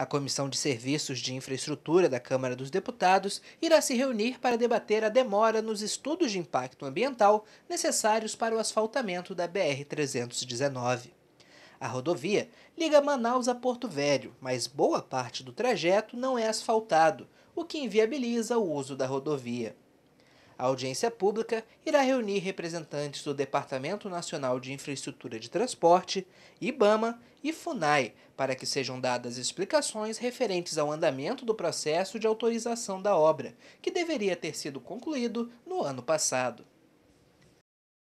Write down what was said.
A Comissão de Serviços de Infraestrutura da Câmara dos Deputados irá se reunir para debater a demora nos estudos de impacto ambiental necessários para o asfaltamento da BR-319. A rodovia liga Manaus a Porto Velho, mas boa parte do trajeto não é asfaltado, o que inviabiliza o uso da rodovia. A audiência pública irá reunir representantes do Departamento Nacional de Infraestrutura de Transporte, IBAMA e FUNAI para que sejam dadas explicações referentes ao andamento do processo de autorização da obra, que deveria ter sido concluído no ano passado.